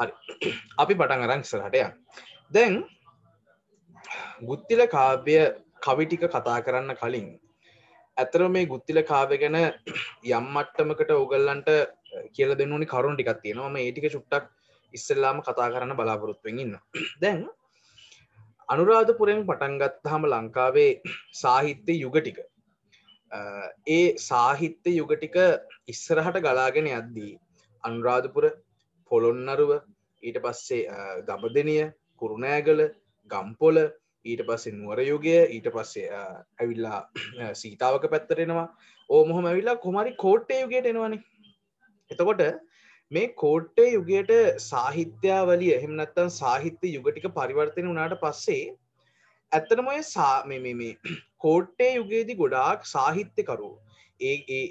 හරි අපි පටන් අරන් ඉස්සරහට යන්න දැන් ගුත්තිල කාව්‍ය කවි ටික කතා කරන්න කලින් ඇතර මේ ගුත්තිල කාව්‍ය ගැන යම් මට්ටමකට ඕගල්ලන්ට කියල දෙන්නුනි කරුණු ටිකක් තියෙනවා මේ ටික චුට්ටක් ඉස්සල්ලාම කතා කරන්න බලාපොරොත්තුවෙන් ඉන්න දැන් අනුරාධපුරයෙන් පටන්ගත්හම ලංකාවේ සාහිත්‍ය යුග ටික ඒ සාහිත්‍ය යුග ටික ඉස්සරහට ගලාගෙන යද්දී අනුරාධපුර පොළොන්නරුව ඊට පස්සේ ගමදනිය කුරුණෑගල ගම්පොල ඊට පස්සේ නුවරයුගය ඊට පස්සේ ඇවිල්ලා සීතාවක පැත්තරෙනවා ඕමොහොම ඇවිල්ලා කොමරි කෝට්ටේ යුගයට එනවනේ එතකොට මේ කෝට්ටේ යුගයට සාහිත්‍යාවලිය එහෙමනත්තන් සාහිත්‍ය යුගටික පරිවර්තන වනාට පස්සේ ඇත්තනම ඔය සා මේ කෝට්ටේ යුගයේදි ගොඩාක් සාහිත්‍යකරු ඒ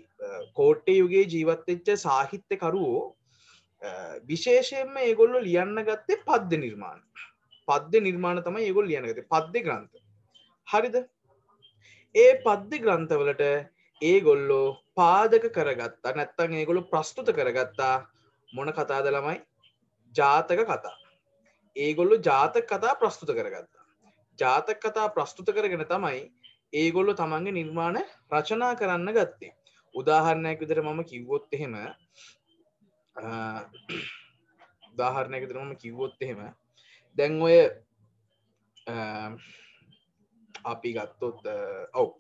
කෝට්ටේ යුගේ ජීවත්තච්ච සාහිත්‍යකරුවෝ විශේෂයෙන්ම ඒගොල්ලො ලියන්න ගත්තේ පද්ද නිර්මාණ පද්ද නිර්මාණ තම ඒගොල් ලියනගත පද්ද ග්‍රන්ථ හරිද ඒ පද්ද ග්‍රන්ථවලට ඒගොල්ලෝ පාදක කරගත්තා නැත්තන් ඒගොලු ප්‍රස්තුත කරගත්තා මොන කතාද ළමයි ජාතක කතා ඒගොල්ලු ජාතක කතා ප්‍රස්තුත කරගත්තා ජාතක කතා ප්‍රස්තුත කරගෙන තමයි ඒගොල්ලො තමන්ගේ නිර්මාණ රචනා කරන්න ගත්තේ උදාහරණයක් විදර මම කිව්වොත් එහෙම දාහරණයක දනම කිව්වොත් එහෙම දැන් ඔය අපි ගත්තොත් ඔව්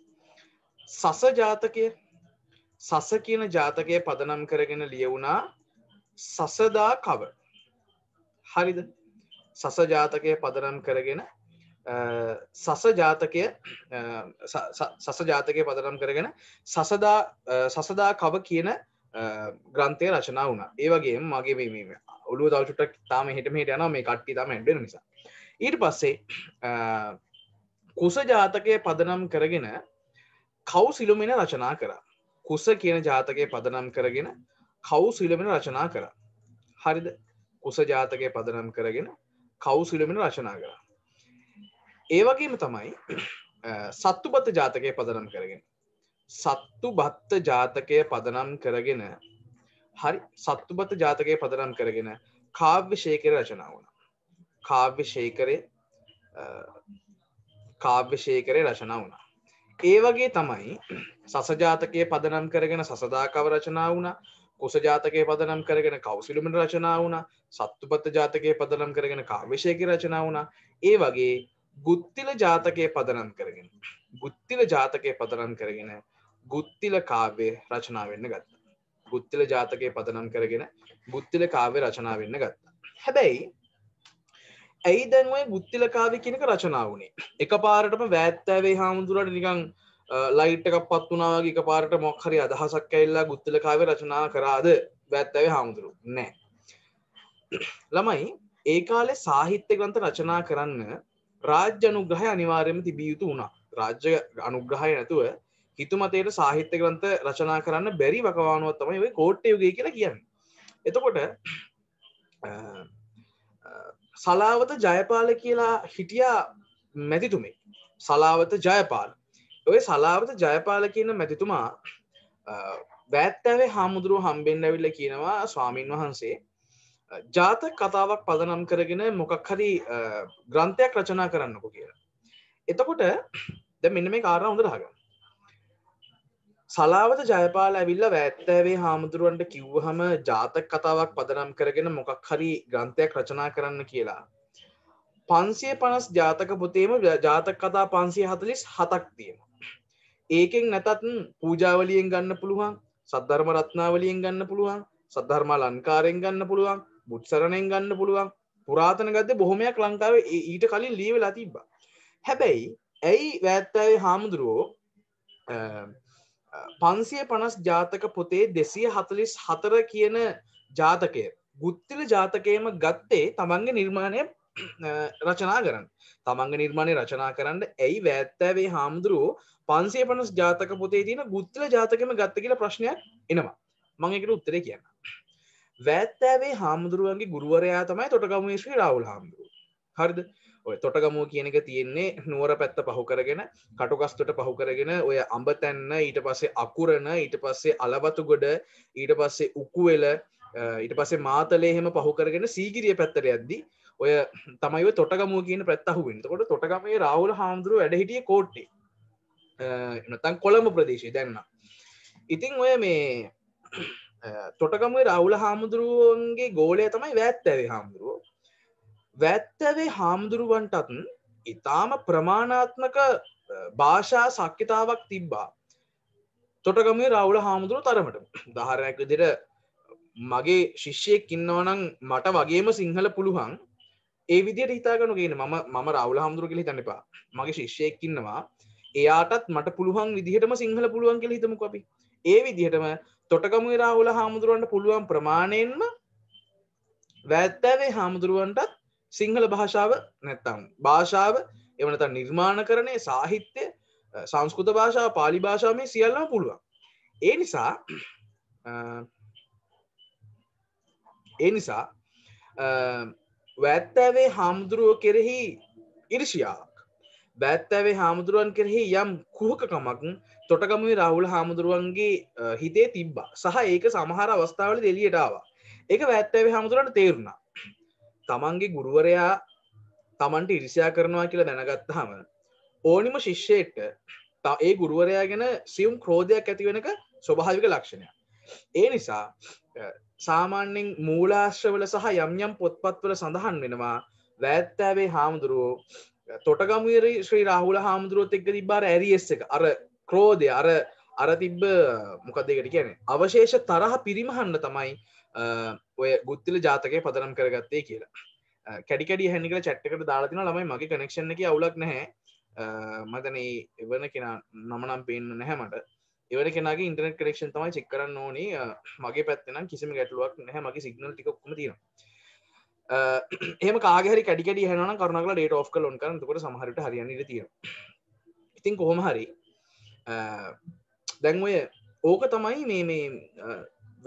සස ජාතකය සස කියන ජාතකය පදනම් කරගෙන ලියවුණා සසදා කව හරිද සස ජාතකය පදනම් කරගෙන සස ජාතකය සස ජාතකය පදනම් කරගෙන සසදා සසදා කව කියන ග්‍රන්ථය රචනා වුණ ඒවගේ මගේ වීම ඔලු දවචුට තාම හිටම හිට යන මේ කට්ටි තම ඇඩ නිසා ඊට පස්සේ කුස ජාතකය පදනම් කරගෙන කව් සිලුමෙන රචනා කර කුස කියන ජාතකය පදනම් කරගෙන කව් සිලමෙන රචනා කර හරිද කුස ජාතකය පදනම් කරගෙන කව් සිලමෙන රචනා කර ඒවගේම තමයි සත්තුපත ජාතකය පදනම් කරගෙන සත්තු බත්ත ජාතකය පදනම් කරගෙන හරි සත්තු බත ජාතකය පදනම් කරගෙන කාව්‍ය ශේකර රචනා වුණ කාව්‍ය ශේකරය කාව්‍ය ශේකරය රචනා වුණා ඒ වගේ තමයි සසජාතකය පදනම් කරගෙන සසදාකව රචනා වුණ කුසජාතකය පදනම් කරගෙන කවසිලුමට රචනා වුණ සත්තුපත්ත ජාතකය පදනම් කරගෙන කාවශයකි රචනා වුණ ඒ වගේ ගුත්තිල ජාතකය පදනම් කරගෙන ගුත්තිල ජාතකය පදනම් කරගෙන ගුත්තිල කාව්‍ය රචනා වෙන්න ගත්තා. ගුත්තිල ජාතකය පදනම් කරගෙන ගුත්තිල කාව්‍ය රචනා වෙන්න ගත්තා. හැබැයි ඇයි දැන්ුවේ ගුත්තිල කාව්‍ය කියනක රචනා වුණේ. එක පාරටම වැෑත්තෑවේ හාමුදුරට නිකං ලයිට් එකක් පත් වනාගේ එක පාරට මොක් හරි අදහසක් ඇල්ලා ගුත්තිල කාව්‍ය රචනා කරාද වැත්තවේ හාමුදුරු නෑ. ළමයි ඒ කාලේ සාහිත්‍ය ග්‍රන්ථ රචනා කරන්න රාජ්‍ය අනුග්‍රහය අනිවාර්යම තිබිය යුතු වුණා. රාජ්‍ය අනුග්‍රහය නැතුව හිතුමතයට සාහිත්‍ය ග්‍රන්ථ රචනා කරන්න බැරි වකවානුවත් තමයි ඔය කෝට්ටයුගේ කියලා කියන්න එතකොට සලාවත ජයපාල කියලා හිටියා මැතිතුමේ සලාවත ජයපාල ඔය සලාවත ජයපාල කියන මැතිතුමා වැෑත්තෑවේ හාමුදුරුව හම්බෙන් ඇවිල්ල කියනවා ස්වාමීන් වහන්සේ ජාතක කතාවක් පදනම් කරගෙන මොකක් හරි ග්‍රන්ථයක් රචනා කරන්නකු කියලා එතකොට ද මෙන්න මේ කාරණ හොඳ හග සලාවත ජයපාල ඇවිල්ල වැත්තෑවේ හාමුදුරුවන්ට කිව්වහම ජාතක කතාවක් පදනම් කරගෙන මොකක් හරි ග්‍රන්ථයක් රචනා කරන්න කියලා. පන්සිය පනස් ජාතක පොතේම ජාතක කතා පන්සිය හතලිස් හතක් තියෙන. ඒකෙන් නැතත් පූජාවලියෙන් ගන්න පුළුවන් සද්ධර්ම රත්නාවලියෙන් ගන්න පුළුවන් සද්ධර්ම ලංකාරෙන් ගන්න පුළුවන් බුත්සරණයෙන් ගන්න පුළුවන් පුරාතන ගත්ත බොහොමයක් ලංකාව ඊට කලින් ලීවෙලා තිබ්බා. හැබැයි ඇයි වැත්තෑවේ හාමුදුරුවෝ පන්සිය පනස් ජාතක පොතේ දෙසිය හතලිස් හතර කියන ජාතකය ගුත්තිල ජාතකයම ගත්තේ තමන්ගේ නිර්මාණය රචනා කරන්න තමන්ග නිර්මාණය රචනා කරන්න ඇයි වැත්තෑවේ හාමුදුරුවෝ පන්සේ පනස් ජාතක පොතේ තින ගුත්තල ජාතකම ගත්ත කියල ප්‍රශ්නයක් එනවා මංකට උත්තර කියන්න වැත්තෑවේ හාමුදුරුවන්ගේ ගුරුවරයා තමයි තොටගමේශ්‍රී රවුල් හාමුදුරුව හරිද ඔය තොටගමුව කියන එක තියෙන්නේ නුවර පැත්ත පහු කරගෙන කටුකස්තොට පහු කරගෙන ඔය අඹ තැන්න ඊට පස්සේ අකුරණ ඊට පස්සේ අලවතු ගොඩ ඊට පස්සේ උකුවෙල ඊට පස්සේ මාතලේ එහෙම පහු කරගෙන සීගිරිය පැත්තට යද්දී ඔය තමයි තොටගමුව කියන ප්‍රත්තහුවෙන් කොට තොටගමේ රවුල හාමුදුරුව වැඩ හිටිය කෝට්ටේ නතන් කොළඹ ප්‍රදේශය දැන්න ඉතිං ඔය මේ තොටගමේ රවුල හාමුදුරුවන්ගේ ගෝලය තමයි වැත්තඇවේ හාමුදුරුවෝ වැත්තවේ හාමුදුරුවන්ටත් ඉතාම ප්‍රමාණාත්මක භාෂා සක්්‍යතාවක් තිබ්බා තොටගමේ රවුල හාමුදුරුව තරමට දහරයක් විදිර මගේ ශිෂ්‍යයෙක් ඉන්නවනං මට වගේම සිංහල පුළුවන් ඒ විදියට හිතාගනු ගෙන ම ම රවුල හාමුදුරු කෙ තැනපා මගේ ශිෂ්‍යයෙක් ඉන්නවා එයාටත් මට පුළුවන් විදිහටම සිංහල පුළුවන් කෙ හිතමු අපි ඒ විදිහටම තොටගමේ රාවුල හාමුදුරුවන්ට පුළුවන් ප්‍රමාණයෙන්ම වැත්තවේ හාමුදුරුවන්ටත් සිංහල භාෂාව නැත්තම් භාෂාව එවනත නිර්මාණ කරණය සාහිත්‍ය සංස්කෘත භාෂාව පාලි භාෂාව මේ සියල්ලා පුළුවන්. ඒ නිසා ඒ නිසා වැත්තඇවේ හාමුදුරුව කෙරෙහි ඉරිෂියාවක් බැත්තඇවේ හාමුදුරුවන් කෙරෙහි යම් කුහකකමක් තොටකමුවේ රහුල් හාමුදුරුවන්ගේ හිතේ තිබ්බා සහ ඒක සමහර අවස්ථාවල දෙලියටාව ඒක වැත්තඇවේ හාමුදුරුවන්ට තේරුණා තමන්ගේ ගුරුවරයා තමන්ට ඉරිසියා කරනවා කියලා දැනගත්තාම ඕනිම ශිෂ්‍යයට ඒ ගුරුවරයා ගැන සියුම් ක්‍රෝධයක් ඇතිවෙනක ස්වභාවික ලක්ෂණය. ඒ නිසා සාමාන්‍යෙන් මූලාශ්‍රවල සහ යම්යම් පොත්පත්වල සඳහන් වෙනවා වැඇත්තෑවේ හාමුදුරුවෝ තොටගමර ශ්‍රී රාහුල හාමුදුරුවත් එක්ක තිබාර ඇරිස් එක අර ක්‍රෝධය අර අර තිබ්බ මොකදකට කියන අවශේෂ තරහ පිරිමහන්න තමයි ඔය ගුත්තිල ජාතකය පදරම් කරගත්තේ කියලා කැඩිකඩ හැනික චට්කට දාලාතින ළමයි මගේ කනෙක්ෂණ එක අවුලක් නැහැ මතන එවන කෙන නමනම් පේන්න නැහැ මට එවන කෙනගේ ඉන්ටර්නෙට් කරක්ෂන් තමයි චෙක් කරන්න ඕනි මගේ පැත්තනම් කිසිම ගැටලුවක් නැහැ මගේ සිගනල් ටිකක්ම තියෙන එම කාගෙරි කඩිකඩ හන කරනක ඩේට ෝ් කලොන් කරනකට සමහරට හරියන්න තිය ඉතින් කොහොම හරි දැන්ඔය ඕක තමයි මේ මේ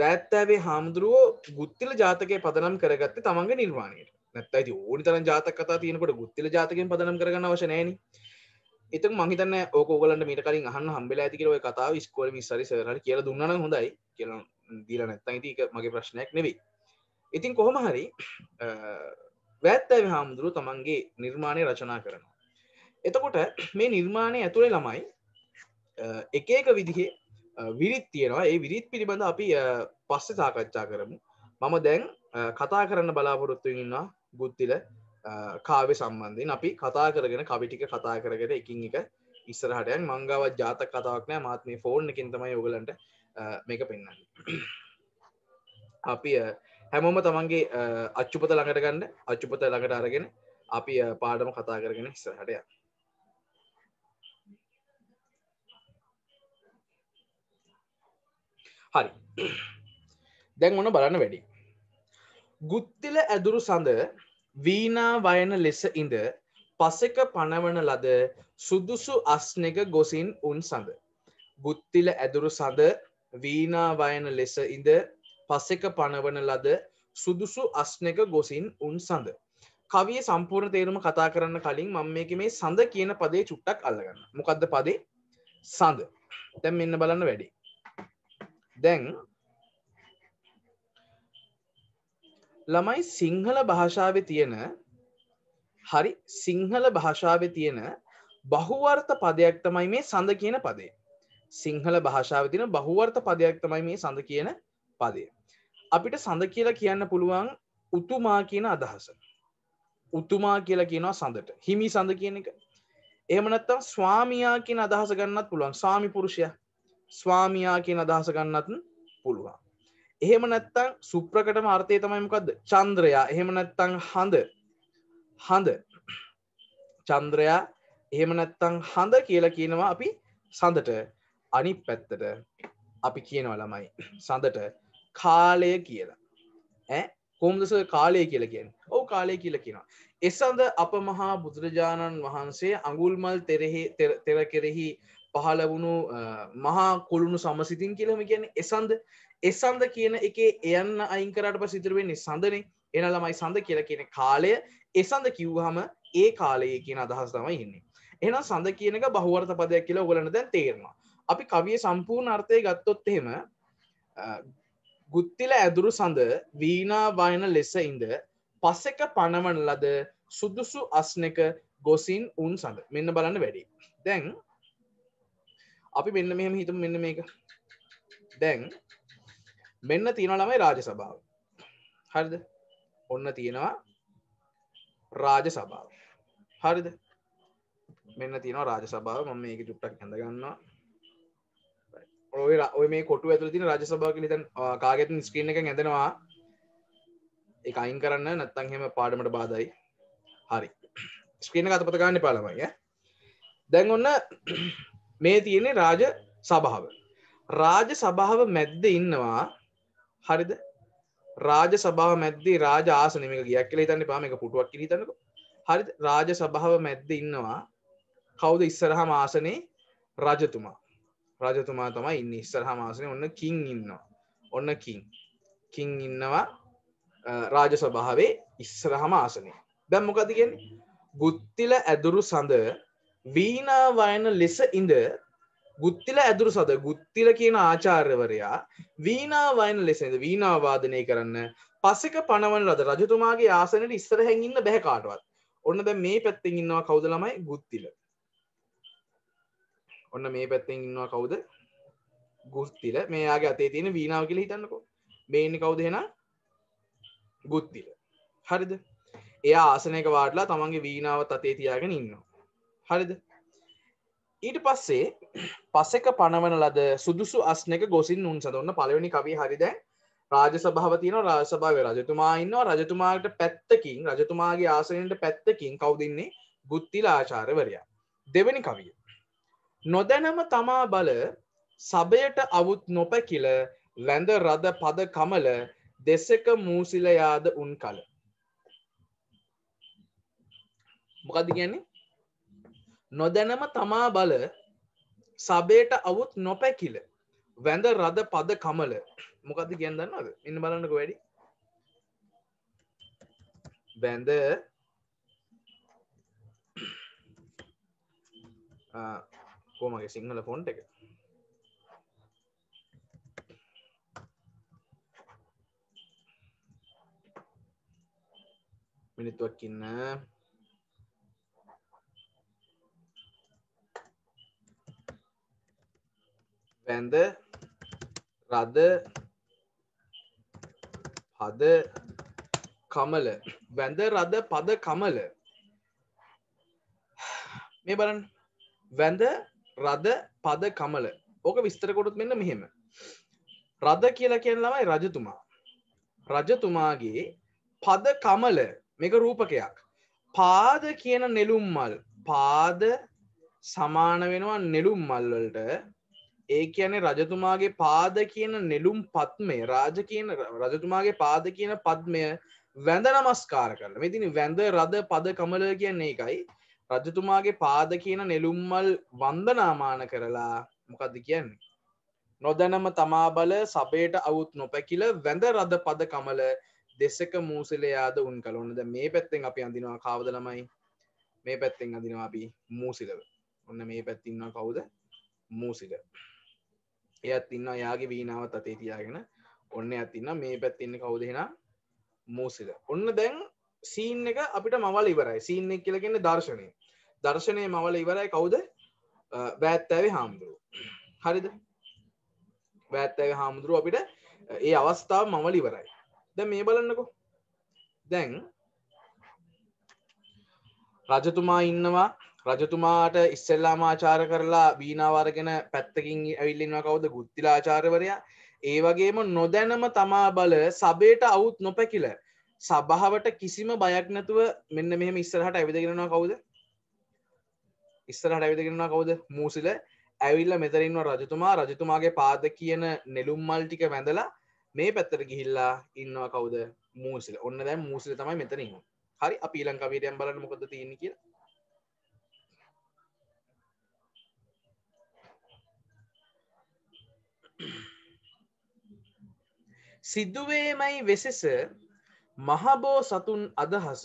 වැෑත්තෑවේ හාමුදුරුවෝ ගුත්තිල ජාතකය පදනම් කරගත්ත තමන්ගේ නිර්වාණයට නැත්තයි ඕනි තරන් ජාතකතා තියෙනකොට ගුත්තිල ජාතකෙන් පදනම් කරගන්න වශනෑන එතක මහිතන්න ඕක ගලට මිට කලින් අහන්න හම්බෙලා ඇතිකරව කතාව ස්කෝල විස්සරි සරට කියල දුන්න හොඳයි කියල දීල නැත්තයිතික මගේ ප්‍රශ්නයක් නෙවෙයි ඉතින් කොහොම හරි වැත්තෑ හාමුදුරු තමන්ගේ නිර්මාණය රචනා කරනවා එතකොට මේ නිර්මාණය ඇතුළේ ළමයි එක එක විදිහේ විරිත් තියෙනවා ඒ විරිත් පිළිබඳ අපි පස්සෙ සාකච්ඡා කරමු මම දැන් කතා කරන්න බලාපොරොත්තුවෙන්න්නවා ගුත්තිල කාව්‍ය සම්බන්ධයෙන් අපි කතා කරගෙන කවිටික කතා කරගෙන එකින් එක ඉස්සරහටයන් මංගවත් ජාතක කතාවක් නෑ මාත් මේ ෆෝර්න් එකින් තමයි ඔගලන්ට මේක පෙන්න්න අපි හැමෝම තමන්ගේ අච්චුපත ළඟට ගන්න අච්චුපත ළඟට අරගෙන අපි පාඩම කතා කරගෙන ඉස්සරහටයක් හරි දැන් ඕන බලන්න වැඩි ගුත්තිල ඇදුරු සඳ වීනා වයන ලෙස ඉඳ පසෙක පණවන ලද සුදුසු අස්නෙක ගොසින් උන් සඳ. ගුත්තිල ඇදුරු සඳ වීනා වයන ලෙස ඉඳ පසෙක පණවන ලද සුදුසු අස්නෙක ගොසින් උන් සඳ. කවිය සම්පූර්ණ තේරුම කතා කරන්න කලින් මම මේක මේ සඳ කියන පදේ චුට්ටක් අල්ලගන්න මොකක්ද පදේ සඳ තැම් මෙන්න බලන්න වැඩි දැන් ළමයි සිංහල භාෂාව තියෙන හරි සිංහල භාෂාව තියෙන බහුවර්ත පදයක් තමයි මේ සඳ කියන පදේ සිංහල භාෂාව තින බහුවර්ත පදයක් තමයි මේ සඳ කියන පදය අපිට සඳ කියලා කියන්න පුළුවන් උතුමා කියන අදහස උතුමා කියලා කියනවා සඳට හිමි සඳ කියන එක එහමනත්තම් ස්වාමියයා කියන අදහස ගන්නත් පුළුවන් සාමි පුරුෂයා ස්වාමයා කියෙන් අදහස ගන්නත් පුළුවන් එහෙම නැත්තං සුප්‍රකටම අර්ථය තමයිමකක්ද චන්ද්‍රයා එහෙම නැත්තං හඳ හඳ චන්ද්‍රයා එහෙම නැත්තං හඳ කියලා කියනවා අපි සඳට අනි පැත්තට අපි කියනවා ළමයි සඳට කාලය කියලා කොම්දස කාලය කියලා කියෙන් ඔව කාලය කියලා කියනවා එසඳ අප මහා බුදුරජාණන් වහන්සේ අඟුල්මල් තෙරෙහි තෙර කෙරෙහි පහළ වුණු මහා කොළුණු සමසිතින් කියලම කියන්නේ එසන්ද එසන්ද කියන එක එයන්න අයිංකරට පසිතරවෙන්නේ සඳනේ එන ළමයි සඳ කියලා කියන කාලය එසන්ද කිව්හම ඒ කාලයේ කියන අදහස් තමයි ඉන්නේ. එනම් සඳ කියනක බහුවර්ත පදයක් කියලා ඔගලන දැන් තේරවා. අපි කවිය සම්පූර්ණ අර්ථය ගත්තොත් එහෙම ගුත්තිල ඇදුරු සඳ වීනා වයන ලෙස ඉඳ පස්සෙක පණවන ලද සුදුසු අස්නක ගොසින් උන් සඳ මෙන්න බලන්න වැඩි. දැන් අපි මෙන්න මෙහම හිතම මෙන්න මේක දැන් මෙන්න තියෙන ළමයි රාජ සභාව හරිද ඔන්න තියෙනවා රාජ සභාව හරිද මෙන්න තියෙනවා රාජ සභාව මම මේක චුට්ටක් ඇඳ ගන්නවා ඔය ඔය මේ කොටු ඇතුළ තින රජ සභාව කියලා දැන් කාගෙත් ස්ක්‍රීන් එකෙන් ඇඳෙනවා ඒක අයින් කරන්න නැත්තම් එහෙම පාඩමට බාධායි හරි ස්ක්‍රීන කතපත ගන්න පාලමයි දැන් ඔන්න මේ තියෙන්නේ රාජ සභාව. රාජ සභාව මැද්ද ඉන්නවා හරිද රාජ සභාව මැද්දේ රාජ ආසන මේක ගියක් කියලා හිතන්න එපා මේක පුටුවක් කියලා හිතන්නකො. හරිද රාජ සභාව මැද්ද ඉන්නවා කවුද ඉස්සරහාම ආසනේ රජතුමා. රජතුමා තමයි ඉන්නේ ඉස්සරහාම ආසනේ ඔන්න කිං ඉන්නවා. ඔන්න කිං. කිං ඉන්නවා රාජ සභාවේ ඉස්සරහාම ආසනේ. දැන් මොකද කියන්නේ? ගුත්තිල ඇදුරු සඳ වීනා වයන ලෙස ඉඳ ගුත්තිල ඇදුරු සද ගුත්තිල කියන ආචාර්යවරයා වීනා වයන ලෙසද වීනාවාදනය කරන්න පසෙක පනවන ලද රජතුමාගේ ආසනයට ඉස්සර හැඟින්න බැහැකාටවත් ඔන්න ද මේ පැත්තෙන් ඉන්නවා කවුද ළමයි ගුත්තිල ඔන්න මේ පැත්තෙන් ඉන්නවා කවුද ගුත්තිල මේයාගේ අතේ තියෙන වීනාව කියල හිතන්නකෝ මේනි කවුද හෙන ගුත්තිල හරිද එයා ආසනයක වාටලා තමන්ගේ වීනාවත් අතේ තියාගෙන ඉන්නවා හරිද ඊට පස්සේ පසෙක පණවන ලද සුදුසු අස්නක ගොසින් උන් සඳන්න පලවෙනි කවී හරිද රාජ සභාවතින රාසභාව රජතුමා ඉන්න රජතුමාට පැත්තකින් රජතුමාගේ ආසනයට පැත්තකින් කවදින්නේ ගුත්තිල ආචාරවරයා දෙවැනි කවිය. නොදැනම තමා බල සබයට අවුත් නොපැකිල ලැඳ රද පද කමල දෙසක මූසිලයාද උන් කල. මොකද කියන්නේ නොදැනම තමා බල සබේට අවුත් නොපැකිල වැඳ රද පද කමල මොකද ගැදන්නද ඉන්න බලන්නක වැඩි බැඳ කෝමගේ සිංහල ෆොන්ට එක මිනිත්තුවක්කින්න පැඳ රද පද කමල වැඳ රද පද කමල මේ බලන්න වැඳ රද පද කමල ඕක විස්තරකොටුත් මෙන්න මෙහෙම රද කියලා කියන ළමයි රජතුමා රජතුමාගේ පද කමල මේක රූපකයක් පාද කියන නෙළුම් මල් පාද සමාන වෙනවා නෙළුම් මල් වලට ඒ කියන්නේ රජතුමාගේ පාද කියන නෙළුම් පත්මය රාජ කියන රජතුමාගේ පාද කියන පත්මය වැඳ නමස්කාර කරලා මෙතින වැඳ රද පද කමල කියන්නේ එකයි රජතුමාගේ පාද කියන නෙළුම්මල් වන්දනාමාන කරලා මොකක්ද කියන්නේ නොදැනම තමා බල සබේට අවුත් නොපැකිල වැඳ රද පද කමල දෙසක මූසිලයාද උන් කලොන්නද මේ පැත්තෙන් අපි අඳනවා කාවද ළමයි මේ පැත්තෙන් අඳනවා අපි මූසිලව ඔන්න මේ පැත්තින්නවා කවුද මූසිල එයත් ඉන්න යාගේ වීනාවත් අතේ තියාගෙන ඔන්න ඇතින්න මේ පැත්තින්න කවුදෙන මූසිද ඔන්න දැන් සීන් එක අපිට මවල ඉවරයි සීන් එක කියලගන්න දර්ශනය දර්ශනය මවල ඉවරයි කවුද බෑත්තඇවේ හාමුදුරුව හරිද බෑත්තඇව හාමුදුරුව අපිට ඒ අවස්ථාව මවල ඉවරයි ද මේ බලන්නකෝ දැන් රජතුමා ඉන්නවා රජතුමාට ඉස්සෙල්ලාම ආචාර කරලා බීනාවරගෙන පැත්තකින් ඇවිල්ලෙන්වා කවද ගුත්තිලාචාරවරයා ඒ වගේම නොදැනම තමා බල සබේට අවුත් නොපැකිල සභාවට කිසිම බයක් නැතුව මෙන්න මෙහෙම ඉස්සරහට ඇවිදගෙනවා කවුද ඉස්සරහට ඇවිදගෙනවා කවුද මූසිල ඇවිල්ල මෙතරින්ව රජතුමා රජතුමාගේ පාද කියන නෙළුම්මල් ටික වැඳලා මේ පැත්තර ගිහිල්ලා ඉන්නවා කවුද මූසිල ඔන්න දැ මූසිල තමයි මෙතනින් හරි අපිලංකවීටයම් බලන්න මොකද තියෙන කියලා සිදුවේමයි වෙසෙස මහබෝ සතුන් අදහස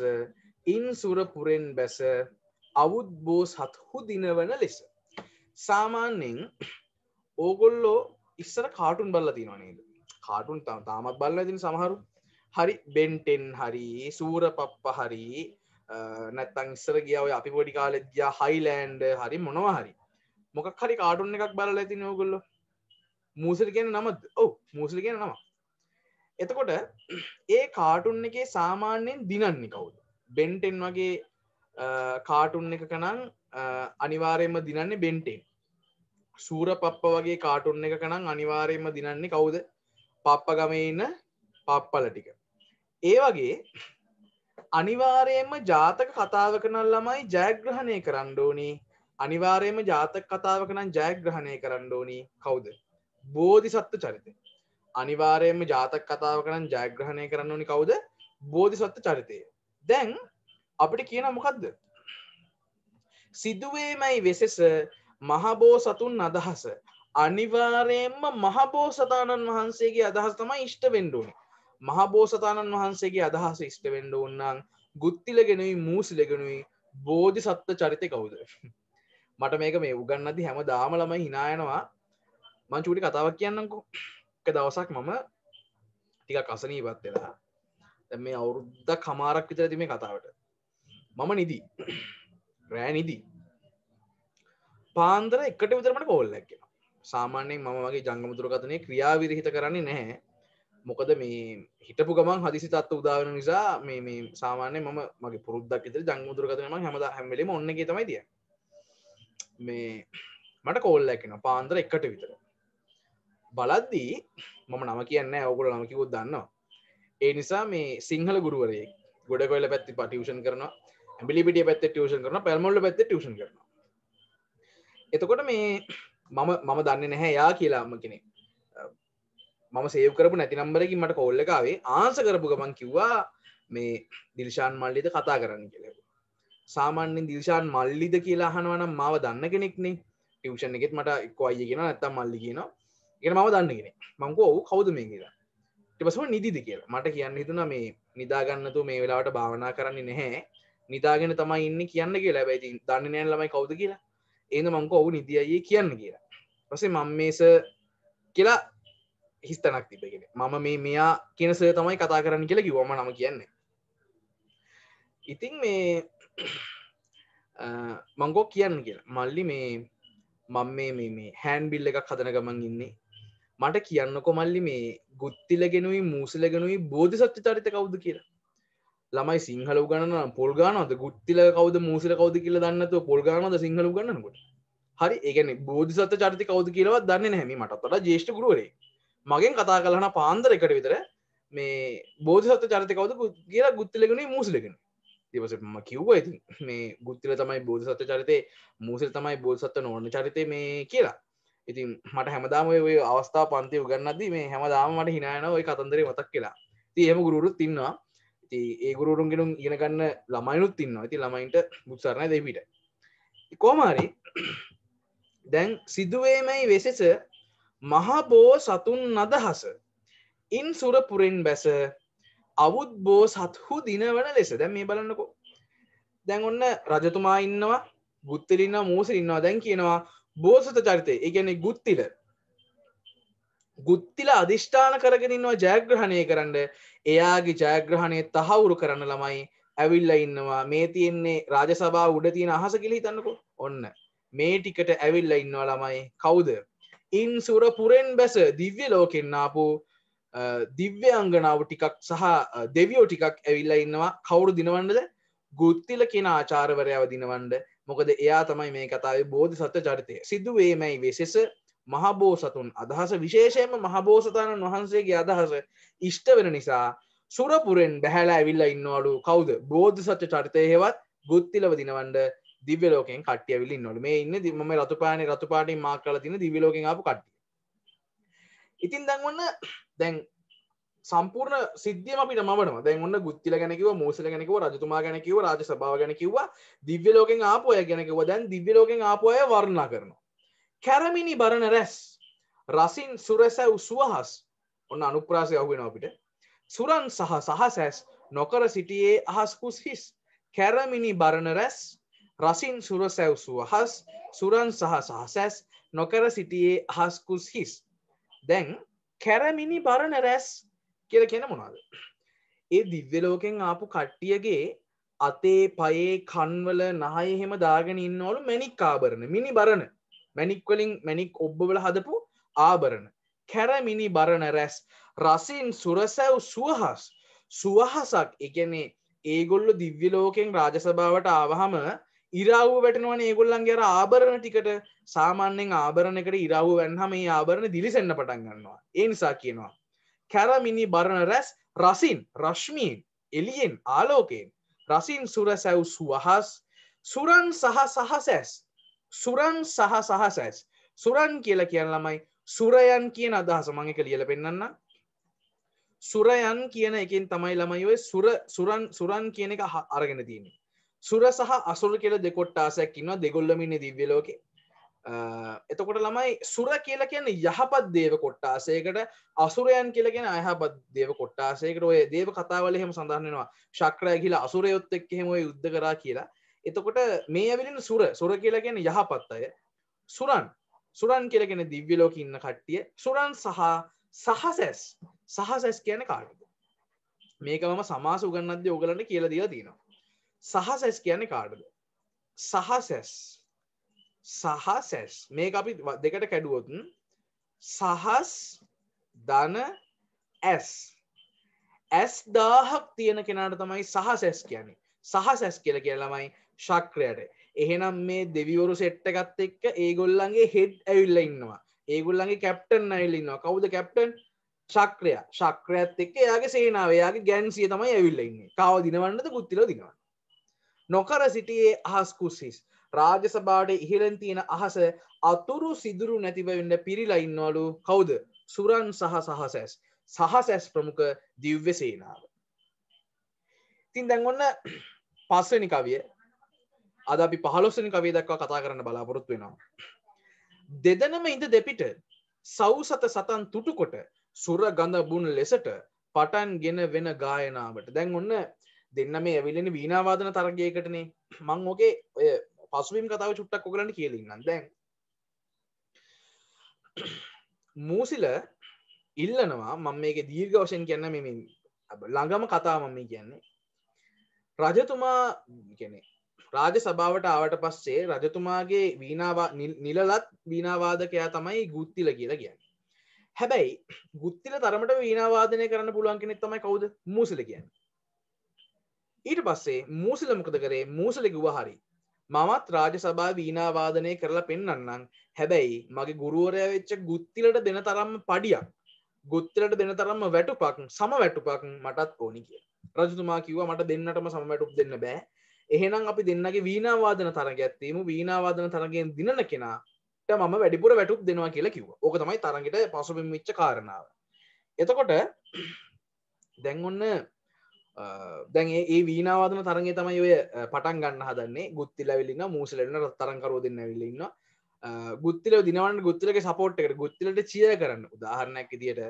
ඉන් සුරපුරෙන් බැස අවුද්බෝ සත්හු දිනවන ලෙස. සාමාන්‍යෙන් ඕගොල්ලෝ ඉස්සර කාටුන් බල්ල තිනවා නේද කාටුන් තාමත් බල්ල තින සමහරු හරි බෙන්ටෙන් හරි සූර පප්ප හරි නැත්තං ඉස්සර ගියාව අපි පොඩි කාලෙද්‍යා හයිලෑන්ඩ හරි මොනවා හරි මොකක් හරි කාටුන් එකක් බලල ඇති නෝගොල්ල මූසල් කියන නමත් ඕ මූසල් කියන නවා එතකොට ඒ කාටුන් එකේ සාමාන්‍යයෙන් දිනන්නේ කවුද බෙන්ටෙන් වගේ කාටුන් එක කනං අනිවාරයෙන්ම දිනන්නේ බෙන්ටෙන් සූර පප්ප වගේ කාටුන් එක කනං අනිවාරයෙන්ම දිනන්නේ කවුද පප්ප ගමඉන්න පප්පල ටික ඒ වගේ අනිවාරයෙන්ම ජාතක කතාව කනල් ළමයි ජයග්‍රහණය කරණ්ඩෝනි අනිවාරයම ජාතක කතාව කනන් ජයග්‍රහණය කරණ්ඩෝනි කවුද බෝධි සත්ව චරිතය අනිවාරයෙන්ම ජාතක කතාව කරන ජයග්‍රහණය කරන්න ඕනි කවුද බෝධිසත්ව චරිතය දැන් අපිට කියන මොකක්ද සිදුවේමයි වෙසෙස මහබෝ සතුන් අදහස අනිවාරයෙන්ම මහබෝසතාණන් වහන්සේගේ අදහස් තමයි ඉෂ්ට වෙන්ඩුවනි මහබෝසතාණන් වහන්සේගේ අදහස ඉෂ්ට වෙන්ඩ ඔන්නම් ගුත්තිලගෙනුයි මූසිලගෙනුයි බෝධි සත්ව චරිතය කවුද මට මේක මේ උගන්නදි හැම දාමලම හිනායනවා මංචූටි කතාවක් කියන්නකෝ එක දවසක් මම ටික කසනී ඉවත් වෙලා මේ අවුරුද්ධ කමාරක් විතර තිමේ කතාවට මම නිදී රෑ නිදී පාන්දර එකට විතරමට පෝල්ලැක්කෙන සාමාන්‍යයෙන් මම වගේ ජංගමුතුරගතනය ක්‍රියාවිරහිත කරන්නේ නැහැ මොකද මේ හිටපු ගමන් හදිසි තත්ව උදාවන නිසා මේ සාමාන්‍ය මම මගේ පුරුද්දක් ඉතර ජංගමුතුරගතනම හැමද හැමලීම ඔන්න එක තමයි තිය මේ මට කෝල්ලැකෙන පාන්දර එකට විතර බලද්දී මම නම කියන්න ඔකුල නමකිකුත් දන්නවා ඒ නිසා මේ සිංහල ගුරුවරේ ගොඩ කොල පැත්ති පටියෂන් කරන ඇබිපිට පැත්ත ටියෂන් කරන පැල්මොල්ල පැත්ත ටියෂන් කරන එතකොට මේ මම මම දන්න නැහැ යා කියලාම කෙනෙ මම සේව කරපු නැති නම්බරකින් මට කොල්ලකාවේ ආස කරපු ගමන් කිව්වා මේ දිල්ශාන් මල්ලිද කතා කරන්න කියලෙකු සාමාන්‍යෙන් දිල්ශාන් මල්ලිද කියලා අහනවනම් මාව දන්න කෙනෙක්නේ ටියෂන් එකෙත් මට එක්ක අයගෙන නැත්තම් මල්ලි කියනවා එන මම දන්නගෙන මංකෝ ඔවු කවුද මේ කියලා ටපසම නිදිද කියලා මට කියන්න හිතුන මේ නිදාගන්නතු මේ වෙලාවට භාවනා කරන්නේ නැහැ නිදාගෙන තමයි ඉන්න කියන්න කියලා බැති දන්න නෑ ළමයි කවුද කියලා ඒද මංකෝ ඔවු නිදියයේ කියන්න කියලා පසේ මං මේස කියලා හිස්තනක් තිබගෙන මම මේ මෙයා කෙනසය තමයි කතා කරන්න කියලා කිවම නම කියන්නේ ඉතින් මේ මංගෝ කියන්න කියලා මල්ලි මේ මං මේ මේ හැන් බිල්ල එකක් හදන ගමන් ඉන්නේ මට කියන්න කොමල්ලි මේ ගුත්තිලගෙනුයි මූසලගෙනුයි බෝධි සත්්‍ය චරිත කවුද කියලා ළමයි සිංහල ගන්න පොල්ගානද ගුත්තිල කවද මූසල කවද කියල දන්නතු පොල්ගානද සිංහල ගන්නකොට හරි ඒගන බෝධි සත්්‍ය චරිත කවද කියලවත් දන්න හැම මටත්තට ජේෂ්ට ගරුවරේ මගෙන් කතා කලහන පාන්දර එකට විතර මේ බෝධි සත්්‍ය චරිත කවද කියලා ගුත්තිලගෙනුයි මූසලගෙන තිවසම කිව්ව ඇති මේ ගුත්තිල තමයි බෝධි සත්්‍ය චරිතය මූසල් තමයි බෝධ සත්ව නොන චරිතය මේ කියලා ඉතින් මට හැමදාම ඔය අවස්ථා පන්ති උගන්නදී මේ හැමදාම මට හිනායන ඔය කතන්දරේ මතක් කියලා ති එම ගුරුත් තින්නවා ති ඒ ගුරුන්ගෙනුම් ඉගෙනගන්න ළමයිනුත් තින්නවා ඇති ළමයින්ට බුත්සරණ දෙපිට කෝමාරි දැන් සිදුවේමයි වෙසෙස මහබෝ සතුන් අදහස ඉන් සුරපුරෙන් බැස අවුත් බෝ සත්හු දිනවන ලෙස දැන් මේ බලන්නකෝ දැන් ඔන්න රජතුමා ඉන්නවා බුත්තලින්න මූස ඉන්නවා දැන් කියනවා බෝසත චරිතය ඒගැන ගුත්තිල ගුත්තිල අධිෂ්ඨාන කරගෙනන්නවා ජයග්‍රහණය කරන්න එයාගේ ජයග්‍රහණය තහවුරු කරන්න ළමයි ඇවිල්ල ඉන්නවා මේ තියෙන්නේ රාජසභා උඩ තියෙන අහස කිලි තන්නකු ඔන්න මේ ටිකට ඇවිල්ල ඉන්නවා ළමයි කවුද ඉන් සුර පුරෙන් බැස දිව්‍ය ලෝකෙන්න්නාපු දිව්‍ය අංගනාව ටිකක් සහ දෙවියෝ ටිකක් ඇවිල්ලා ඉන්නවා කවුරු දිනවන්නද ගුත්තිල කියෙන ආචාරවරයාව දිනවන්ඩ මොකද එයා තමයි මේ කතාවේ බෝධි සත්ව චරිතය සිදුවේමයි වෙසෙස මහබෝසතුන් අදහස විශේෂයෙන්ම මහබෝසතාණන් වහන්සේගේ අදහස ඉෂ්ට වෙන නිසා සුරපුරෙන් බැහැලා ඇවිල්ලා ඉන්නවලු කවුද බෝධි සත්ව චරිතය හෙවත් ගුත්තිලව දිනවන්ඩ දිවලෝකෙන් කට්ිය විල්ලි නොට මේ ඉන්න දිම රතුපාන රතුපාටින් මාකල තින දිවලෝකෙන් අප කට්ටිය ඉතින් දැන්වන්න දැන් සම්පූර්ණ සිද්ධියම අපිට මනම දැන් ඔන්න ගුත්තිල ගැනකිව මූසල ගැනකව රජතුමා ගැනකිව රජ සභාව ගැන කිව්වා දිව්‍ය ලෝකෙන් ආපෝය ගැනකිව දැන් දිව්‍ය ලෝකෙන් ආපෝය වර්ණා කරනවා. කැරමිණි බරණ රැස් රසින් සුරසැ උසුවහස් ඔන්න අනුප්‍රාසය අහුවෙන අපිට සුරන් සහ සහසැස් නොකර සිටියේ අහස් කුස් හිස් කැරමිණි බරණ රැස් රසින් සුරසැව් සුවහස් සුරන් සහ සහසැස් නොකර සිටියේ අහස්කුස් හිස් දැන් කැරමිණි බරණ රැස් කියල කියන මොනාද. ඒ දිව්‍යලෝකෙන් ආපු කට්ටියගේ අතේ පයේ කන්වල නහය එහෙම දාගෙන ඉන්නවලු මැනික් ආබරණ මිනි බරණ මැනික්වලින් මැනික් ඔබ්බවල හදපු ආබරණ කැරමිනි බරණ රැස් රසින් සුරසැව් සුවහස් සුවහසක් එකනේ ඒගොල්ලු දිව්‍යලෝකෙන් රාජසභාවට ආවහම ඉරාව් වැටනවන ඒගොල්ලන්ගේ ආබරණ ටිකට සාමාන්‍යෙන් ආබරණකට ඉරාව් වැන්හම ඒ ආබරණ දිලිසන්න පටන් ගන්නවා ඒ නිසා කියනවා කැරමිනි බරණ රැස් රසින් රශ්මීන් එලියෙන් ආලෝකයෙන් රසින් සුරසැව් සුවහස් සුරන් සහ සහසැස් සුරන් සහ සහසැස් සුරන් කියල කියන්න ළමයි සුරයන් කියන අදහස මං එක ලියල පෙන්න්න සුරයන් කියන එකින් තමයි ළමයි ඔය සුර සුරන් සුරන් කියන එක අරගෙන තියන්නේ සුර සහ අසුර කියල දෙකොට්ටාසැක් ඉන්නවා දෙගොල්ලමින්න දිව්‍යලෝකේ එතකොට ළමයි සුර කියලා කියන යහපත් දේව කොට්ටාසයකට අසුරයන් කියලගෙන අයහපත් දේව කොට්ටාසයකට ඔය දේව කතාවල එහෙම සඳහන්නවා ශක්‍රය කියලා අසුරයොත් එක් එහෙම යුද්ධ කරා කියලා එතකොට මේ ඇවිලෙන සුර සුර කියලගෙන යහපත් අය සුරන් සුරන් කියලගෙන දිව්‍යලෝක ඉන්න කට්ටිය සුරන් සහ සහසැස් සහසැස් කියන කාටද මේකවම සමාස උගන්නද්‍ය ඕගලන්න කියලා දීලා තියෙනවා සහසැස් කියන්නේ කාටද සහසැස් සහ සැස් මේ අපි දෙකට කැඩුවොතුන් සහස් ධන ඇස් ඇස් දාහක් තියෙන කෙනාට තමයි සහ සැස් කියන්නේ සහ සැස් කියල කියලමයි ශක්‍රයට එහෙනම් මේ දෙවිවරු සෙට්ට ගත්ත එක්ක ඒගොල්ලන්ගේ හෙඩ් ඇවිල්ල ඉන්නවා ඒගොල්ලන්ගේ කැප්ටන් ඇවිල්ලන්නවා කවුද කැප්ටන් ශක්‍රය ශක්‍රයත් එක්ක යාගේ සේනාවයාගේ ගැන්සිය තමයි ඇවිල්ලඉන්නේ කව දිනවන්නද කුත්තිල දිනවා නොකර සිටියේ අහස්කුසිස් රාජසභාවට ඉහළෙන් තියෙන අහස අතුරු සිදුරු නැතිවවෙන්න පිරිලා ඉන්නවලු කවුද සුරන් සහ සහසැස් සහසැස් ප්‍රමුඛ දිව්‍ය සේනාව. තින් දැන් ඔන්න පස්සනි කවිය අද අපි පහලොස්සනි කවිය දක්වා කතා කරන්න බලාපොරොත්තු වෙනවා. දෙදනම ඉඳ දෙපිට සෞසත සතන් තුටුකොට සුර ගඳ බුන් ලෙසට පටන් ගෙන වෙන ගායනාවට දැන් ඔන්න දෙන්න මේ ඇවිලෙන වීනාවාදන තරගයකටනේ මං ඕකේ ඔය පසුබිම් කතාව චුට්ටක් ඔගලන්ට කියලින්නම් දැන් මූසිල ඉල්ලනවා මම මේක දීර්ඝ වශයෙන් කියන්න මෙම ළඟම කතා මම කියන්නේ රජතුමා කෙනෙ රාජ සභාවට ආවට පස්සේ රජතුමාගේ වීනාවා නිලලත් වීනාවාදකයා තමයි ගුත්තිල කියලා කියන්න හැබැයි ගුත්තිල තරමට වීනාවාදනය කරන්න පුළුවන් කෙනෙ තමයි කවුද මූසල කියන්න ඊට පස්සේ මූසල මොකද කරේ මූසලකිව හරි මමත් රාජ සභා වීනාවාදනය කරලා පෙන්න්නන්නම් හැබැයි මගේ ගුරුවරය වෙච්ච ගුත්තිලට දෙන තරම්ම පඩියක් ගුත්තිලට දෙන තරම්ම වැටුපක් සම වැටුපක් මටත් ඕනි කිය රජතුමා කිව්වා මට දෙන්නටම සම වැටුප් දෙන්න බෑ එහෙනම් අපි දෙන්නගේ වීනාවාදන තරග ඇත්තීම වීනාවාදන තරගෙන් දිනන කෙනාට මම වැඩිපුර වැටුප් දෙනවා කියලා කිව්ව ඕක තමයි තරගට පසුබිම් විච්ච කාරණාව එතකොට දැන් ඔන්න දැන් ඒ වීනාවාදන තරගේ තමයි ඔය පටන් ගන්න හදන්නේ ගුත්තිල වෙලින්න මූසලන්න තරංකරෝ දෙන්න විලඉන්න ගුත්තිල දිනවන්න ගුත්තිලක සපෝට්කට ගුත්තිලට චිය කරන්න උදාහරණයක් ඉදිට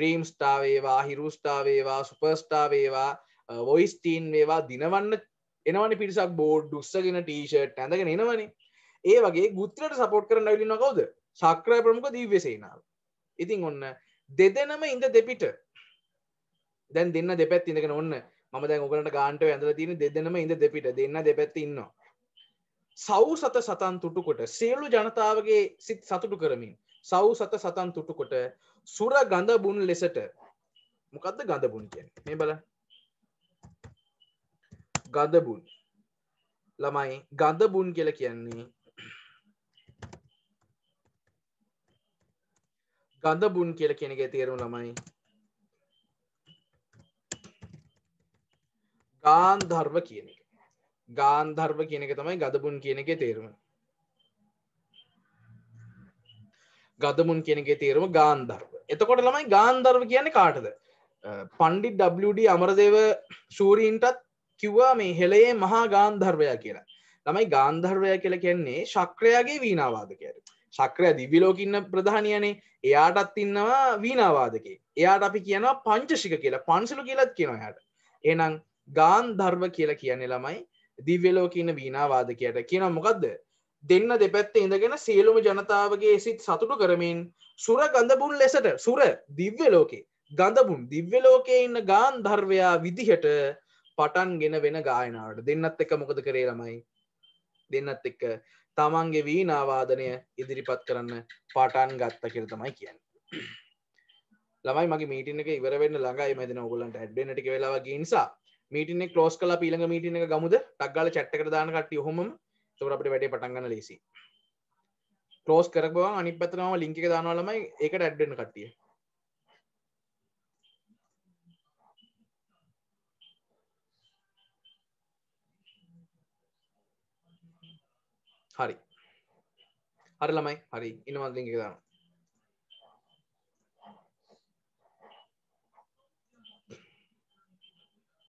්‍රීම්ස්ටාවේවා හිරුස්ටාවේවා සුපර්ස්ටාවේවා වොයිස්ටීන් වේවා දිනවන්න එනවන පිරිසක් බෝඩ් දුස්සගෙන ටීෂට් ඇඳගෙන එනවන ඒ වගේ ගුත්තිලට සපෝට් කරන්න විලින්න කවද සක්‍රය ප්‍රමුක දීවසේනාව ඉතින් ඔන්න දෙදෙනම ඉඳ දෙපිට දැන් දෙන්න දෙපැත් ඉඳගෙන ඔන්න මම දැන් ඔගලට ගාන්ට ඇඳල තියෙන දෙදෙනම ඉඳ දෙපිට දෙන්න දෙපැත් ඉන්නවා. සෞ සත සතන් තුටුකොට සියලු ජනතාවගේ සිත් සතුටු කරමින් සෞ සත සතන් තුටුකොට සුර ගඳ බුන් ලෙසට මොකක්ද ගඳබුන් කියන මේ බල ගඳබුන් ළමයි ගඳබුන් කියල කියන්නේ ගඳබුන් කියල කියෙනෙ තේරුම් ළමයි ගාන්ධර්ව කියන එක ගාන්ධර්ව කියන එක තමයි ගදබුන් කියන එක තේරුම ගදමුන් කියන එක තේරුම ගාන්ධර්ව එතකොට ළමයි ගාන්ධර්ව කියන්නේ කාටද පණ්ඩි WD අමරදේව ශූරීන්ටත් කිව්වා මේ හෙළයේ මහා ගාන්ධර්වයා කියලා ළමයි ගාන්ධර්වය කියලා කියන්නේ ශක්‍රයාගේ වීනාවාදකයට ශක්‍රය දිවිලෝකින්න ප්‍රධානයනේ එයාටත් ඉන්නවා වීනාවාදකේ එයාට අපි කියනවා පංචශික කියලා පන්සලු කියලත් කියනවා යට එනම් ගාන් ධර්ම කියලා කියන්නේ ළමයි දිව්‍යලෝකන්න වීනාවාදකයට කියන මොකක්ද දෙන්න දෙපැත්ත ඉඳගෙන සියලුම ජනතාවගේ සිත් සතුටු කරමින් සුර ගඳබුන් ලෙසට සුර දිව්‍ය ලෝකේ ගඳබුන් දිව්‍ය ලෝකයේ ඉන්න ගාන් ධර්වයා විදිහට පටන්ගෙන වෙන ගායනාවට දෙන්නත් එක මොකද කරේ ළමයි දෙන්නත් එක්ක තමන්ගේ වීනාවාදනය ඉදිරිපත් කරන්න පාටන් ගත්ත කර තමයි කියන්න ළමයි මගේ මීටින එක ඉවරවෙන්න ළඟයි මැදන ඔගුලන්ට ඇඩ්ඩනටික වෙලාවගේ නිසා මීටින කලෝස් කලා පීළඟ මීටින එක ගමුද ටක්ගල චට්කට දානකට යොහොම තොර අපට වැඩේ පටන්ගන්න ලෙසි කලෝස් කරබවා අනි පතනම ලිංක දානවාලමයි ඒකට ඇඩ්ඩන කටිය හරි හරි ළමයි හරි ඉනවල්ලිංක දානවා